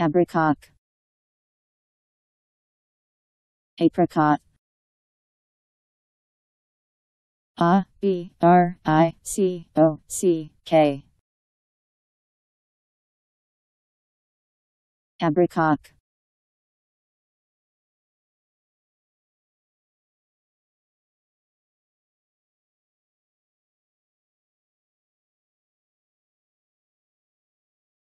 Abricot. Apricot A B R I C O C K abricock Abricot.